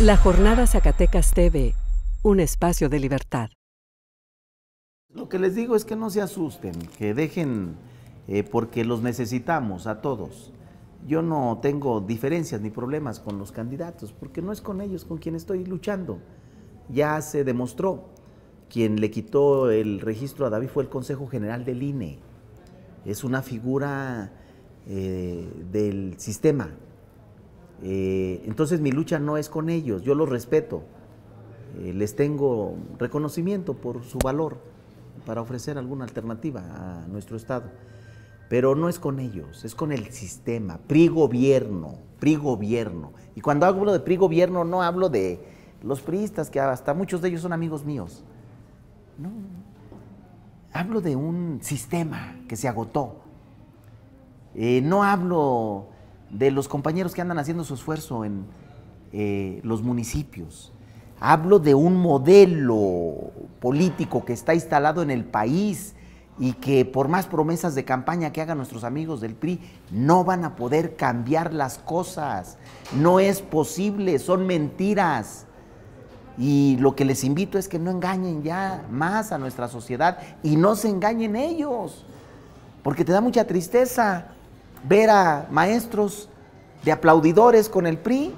La Jornada Zacatecas TV, un espacio de libertad. Lo que les digo es que no se asusten, que dejen, eh, porque los necesitamos a todos. Yo no tengo diferencias ni problemas con los candidatos, porque no es con ellos con quien estoy luchando. Ya se demostró, quien le quitó el registro a David fue el Consejo General del INE. Es una figura eh, del sistema, eh, entonces mi lucha no es con ellos, yo los respeto, eh, les tengo reconocimiento por su valor para ofrecer alguna alternativa a nuestro Estado. Pero no es con ellos, es con el sistema, PRI gobierno, PRI gobierno. Y cuando hablo de PRI gobierno no hablo de los priistas, que hasta muchos de ellos son amigos míos. No, hablo de un sistema que se agotó. Eh, no hablo de los compañeros que andan haciendo su esfuerzo en eh, los municipios. Hablo de un modelo político que está instalado en el país y que por más promesas de campaña que hagan nuestros amigos del PRI, no van a poder cambiar las cosas. No es posible, son mentiras. Y lo que les invito es que no engañen ya más a nuestra sociedad y no se engañen ellos, porque te da mucha tristeza ver a maestros de aplaudidores con el PRI,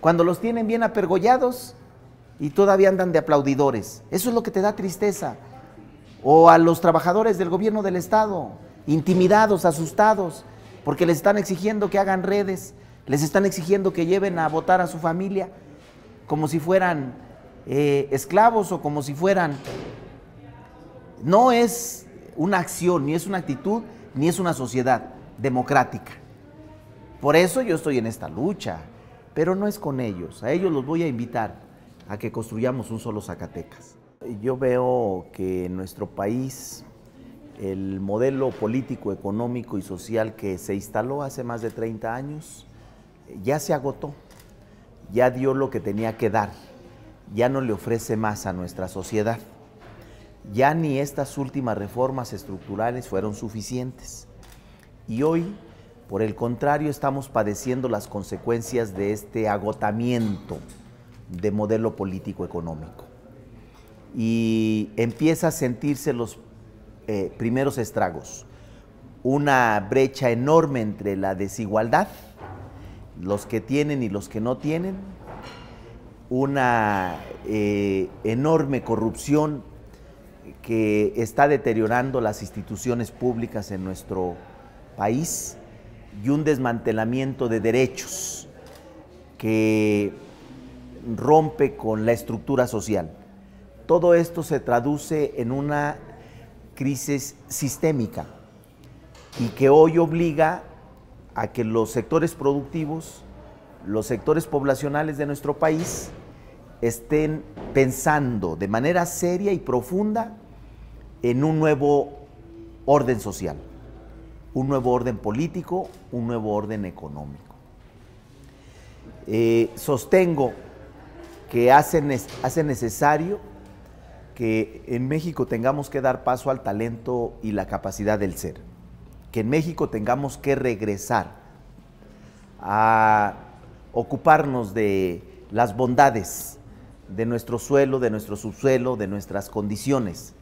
cuando los tienen bien apergollados y todavía andan de aplaudidores. Eso es lo que te da tristeza. O a los trabajadores del gobierno del Estado, intimidados, asustados, porque les están exigiendo que hagan redes, les están exigiendo que lleven a votar a su familia, como si fueran eh, esclavos o como si fueran... No es una acción, ni es una actitud, ni es una sociedad democrática. Por eso yo estoy en esta lucha, pero no es con ellos, a ellos los voy a invitar a que construyamos un solo Zacatecas. Yo veo que en nuestro país el modelo político, económico y social que se instaló hace más de 30 años ya se agotó, ya dio lo que tenía que dar, ya no le ofrece más a nuestra sociedad. Ya ni estas últimas reformas estructurales fueron suficientes. Y hoy por el contrario, estamos padeciendo las consecuencias de este agotamiento de modelo político-económico. Y empieza a sentirse los eh, primeros estragos. Una brecha enorme entre la desigualdad, los que tienen y los que no tienen, una eh, enorme corrupción que está deteriorando las instituciones públicas en nuestro país y un desmantelamiento de derechos que rompe con la estructura social. Todo esto se traduce en una crisis sistémica y que hoy obliga a que los sectores productivos, los sectores poblacionales de nuestro país estén pensando de manera seria y profunda en un nuevo orden social un nuevo orden político, un nuevo orden económico. Eh, sostengo que hace, hace necesario que en México tengamos que dar paso al talento y la capacidad del ser, que en México tengamos que regresar a ocuparnos de las bondades de nuestro suelo, de nuestro subsuelo, de nuestras condiciones,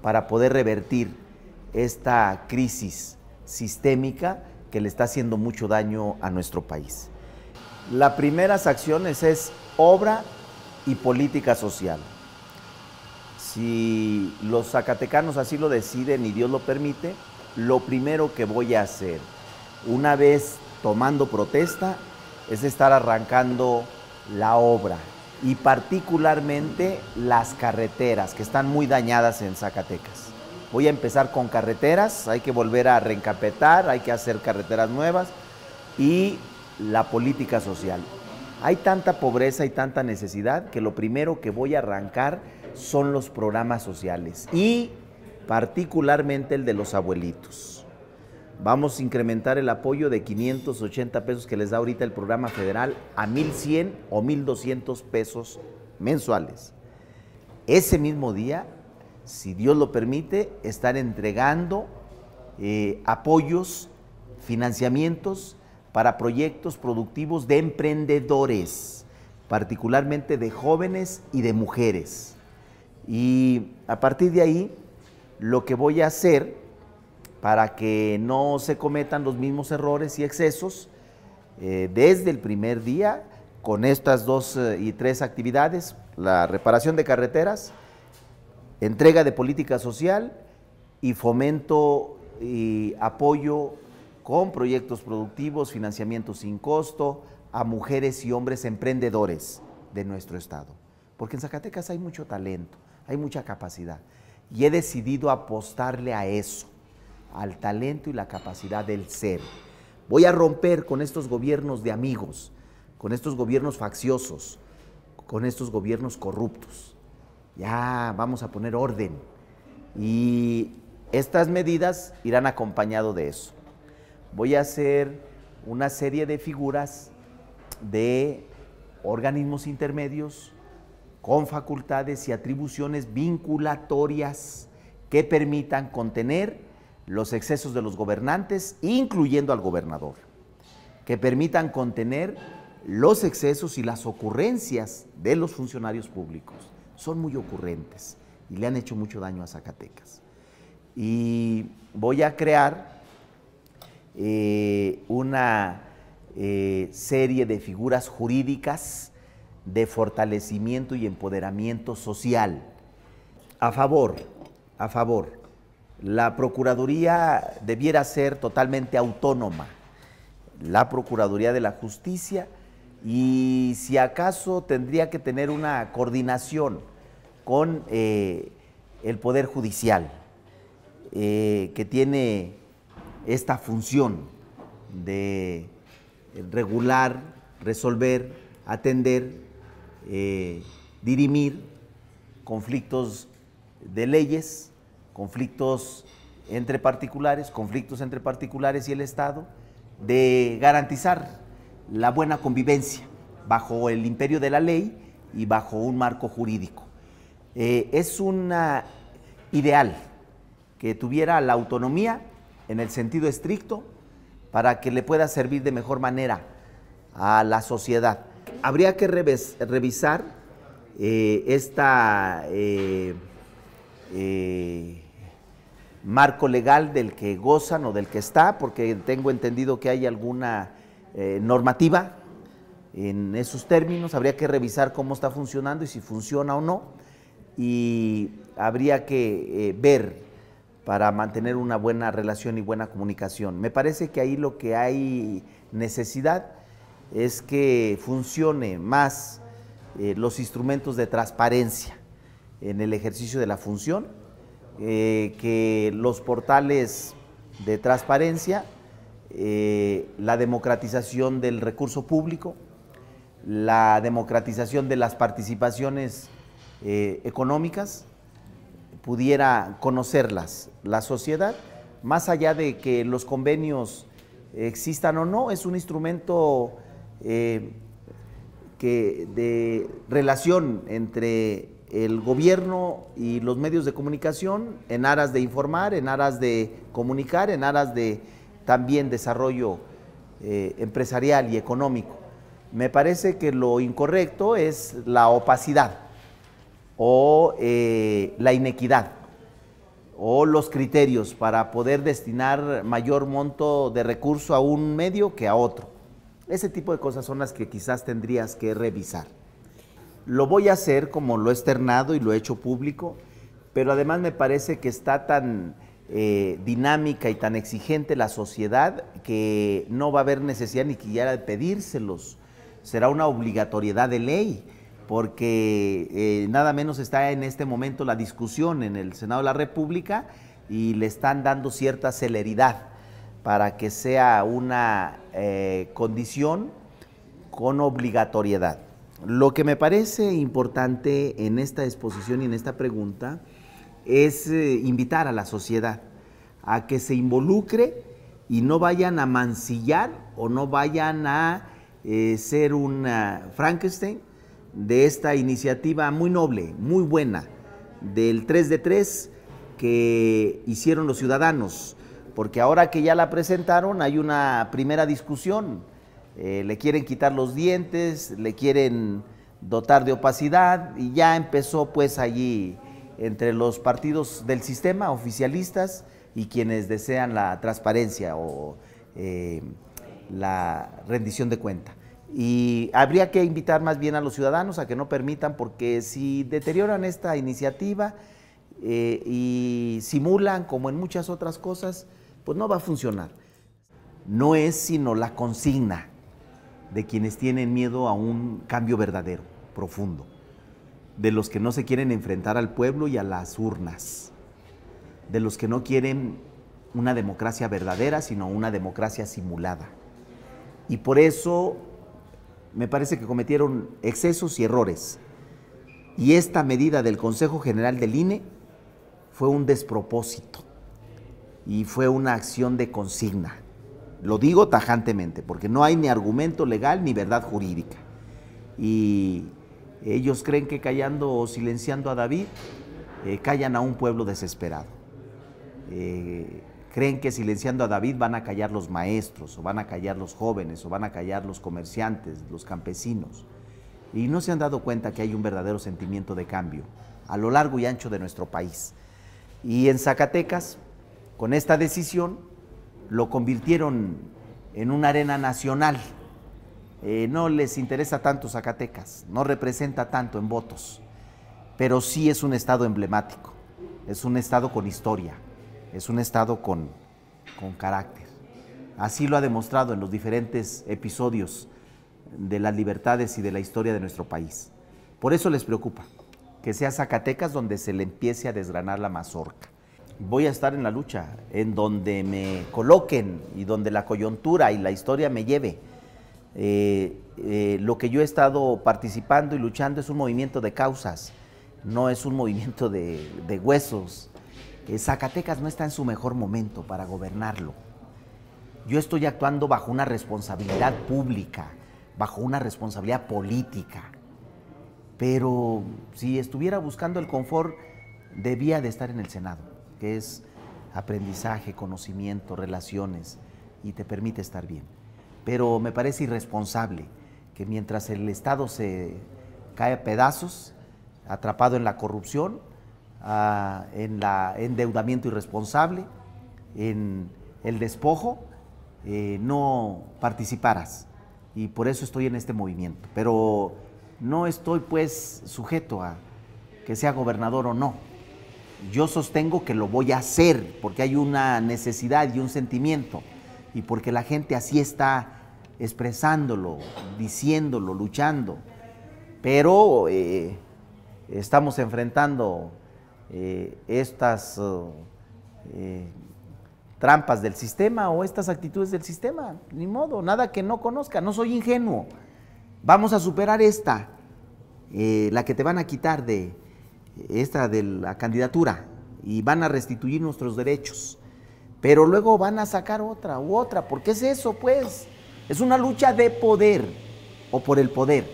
para poder revertir esta crisis sistémica que le está haciendo mucho daño a nuestro país. Las primeras acciones es obra y política social. Si los zacatecanos así lo deciden y Dios lo permite, lo primero que voy a hacer, una vez tomando protesta, es estar arrancando la obra y particularmente las carreteras que están muy dañadas en Zacatecas. Voy a empezar con carreteras, hay que volver a reencapetar, hay que hacer carreteras nuevas y la política social. Hay tanta pobreza y tanta necesidad que lo primero que voy a arrancar son los programas sociales y particularmente el de los abuelitos. Vamos a incrementar el apoyo de 580 pesos que les da ahorita el programa federal a 1.100 o 1.200 pesos mensuales. Ese mismo día si Dios lo permite, estar entregando eh, apoyos, financiamientos para proyectos productivos de emprendedores, particularmente de jóvenes y de mujeres. Y a partir de ahí, lo que voy a hacer para que no se cometan los mismos errores y excesos eh, desde el primer día con estas dos eh, y tres actividades, la reparación de carreteras, entrega de política social y fomento y apoyo con proyectos productivos, financiamiento sin costo a mujeres y hombres emprendedores de nuestro Estado. Porque en Zacatecas hay mucho talento, hay mucha capacidad. Y he decidido apostarle a eso, al talento y la capacidad del ser. Voy a romper con estos gobiernos de amigos, con estos gobiernos facciosos, con estos gobiernos corruptos ya vamos a poner orden. Y estas medidas irán acompañado de eso. Voy a hacer una serie de figuras de organismos intermedios con facultades y atribuciones vinculatorias que permitan contener los excesos de los gobernantes, incluyendo al gobernador, que permitan contener los excesos y las ocurrencias de los funcionarios públicos son muy ocurrentes y le han hecho mucho daño a Zacatecas. Y voy a crear eh, una eh, serie de figuras jurídicas de fortalecimiento y empoderamiento social. A favor, a favor, la Procuraduría debiera ser totalmente autónoma. La Procuraduría de la Justicia y si acaso tendría que tener una coordinación con eh, el Poder Judicial, eh, que tiene esta función de eh, regular, resolver, atender, dirimir conflictos de leyes, conflictos entre particulares, conflictos entre particulares y el Estado, de garantizar la buena convivencia bajo el imperio de la ley y bajo un marco jurídico. Eh, es un ideal que tuviera la autonomía en el sentido estricto para que le pueda servir de mejor manera a la sociedad. Habría que revisar eh, esta... Eh, marco legal del que gozan o del que está, porque tengo entendido que hay alguna eh, normativa en esos términos, habría que revisar cómo está funcionando y si funciona o no, y habría que eh, ver para mantener una buena relación y buena comunicación. Me parece que ahí lo que hay necesidad es que funcione más eh, los instrumentos de transparencia en el ejercicio de la función, que los portales de transparencia eh, la democratización del recurso público, la democratización de las participaciones eh, económicas, pudiera conocerlas la sociedad, más allá de que los convenios existan o no, es un instrumento eh, que de relación entre el gobierno y los medios de comunicación en aras de informar, en aras de comunicar, en aras de también desarrollo eh, empresarial y económico. Me parece que lo incorrecto es la opacidad o eh, la inequidad o los criterios para poder destinar mayor monto de recurso a un medio que a otro. Ese tipo de cosas son las que quizás tendrías que revisar. Lo voy a hacer como lo he externado y lo he hecho público, pero además me parece que está tan eh, dinámica y tan exigente la sociedad que no va a haber necesidad ni siquiera de pedírselos. Será una obligatoriedad de ley, porque eh, nada menos está en este momento la discusión en el Senado de la República y le están dando cierta celeridad para que sea una eh, condición con obligatoriedad. Lo que me parece importante en esta exposición y en esta pregunta es eh, invitar a la sociedad a que se involucre y no vayan a mancillar o no vayan a eh, ser un Frankenstein de esta iniciativa muy noble, muy buena, del 3 de 3 que hicieron los ciudadanos, porque ahora que ya la presentaron hay una primera discusión, eh, le quieren quitar los dientes, le quieren dotar de opacidad y ya empezó pues allí entre los partidos del sistema, oficialistas y quienes desean la transparencia o eh, la rendición de cuenta. Y habría que invitar más bien a los ciudadanos a que no permitan, porque si deterioran esta iniciativa eh, y simulan, como en muchas otras cosas, pues no va a funcionar. No es sino la consigna de quienes tienen miedo a un cambio verdadero, profundo de los que no se quieren enfrentar al pueblo y a las urnas, de los que no quieren una democracia verdadera, sino una democracia simulada. Y por eso me parece que cometieron excesos y errores. Y esta medida del Consejo General del INE fue un despropósito y fue una acción de consigna. Lo digo tajantemente, porque no hay ni argumento legal ni verdad jurídica. Y ellos creen que callando o silenciando a David, eh, callan a un pueblo desesperado. Eh, creen que silenciando a David van a callar los maestros, o van a callar los jóvenes, o van a callar los comerciantes, los campesinos. Y no se han dado cuenta que hay un verdadero sentimiento de cambio a lo largo y ancho de nuestro país. Y en Zacatecas, con esta decisión, lo convirtieron en una arena nacional eh, no les interesa tanto Zacatecas, no representa tanto en votos, pero sí es un estado emblemático, es un estado con historia, es un estado con, con carácter. Así lo ha demostrado en los diferentes episodios de las libertades y de la historia de nuestro país. Por eso les preocupa que sea Zacatecas donde se le empiece a desgranar la mazorca voy a estar en la lucha, en donde me coloquen y donde la coyuntura y la historia me lleve. Eh, eh, lo que yo he estado participando y luchando es un movimiento de causas, no es un movimiento de, huesos. Eh, Zacatecas no está en su mejor momento para gobernarlo. Yo estoy actuando bajo una responsabilidad pública, bajo una responsabilidad política. Pero si estuviera buscando el confort, debía de estar en el Senado, que es aprendizaje, conocimiento, relaciones, y te permite estar bien pero me parece irresponsable que mientras el Estado se cae a pedazos, atrapado en la corrupción, ah, en el endeudamiento irresponsable, en el despojo, eh, no participaras. Y por eso estoy en este movimiento. Pero no estoy pues sujeto a que sea gobernador o no. Yo sostengo que lo voy a hacer porque hay una necesidad y un sentimiento y porque la gente así está expresándolo, diciéndolo, luchando. Pero eh, estamos enfrentando eh, estas eh, trampas del sistema o estas actitudes del sistema. Ni modo, nada que no conozca, no soy ingenuo. Vamos a superar esta, la que te van a quitar de esta de la candidatura y van a restituir nuestros derechos. Pero luego van a sacar otra u otra, porque es eso, pues es una lucha de poder o por el poder.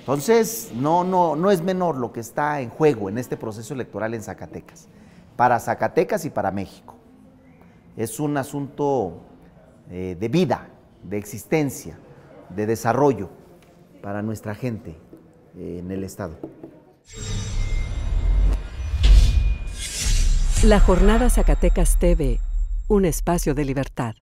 Entonces, no, no, no es menor lo que está en juego en este proceso electoral en Zacatecas, para Zacatecas y para México. Es un asunto eh, de vida, de existencia, de desarrollo para nuestra gente eh, en el Estado. La Jornada Zacatecas TV, un espacio de libertad.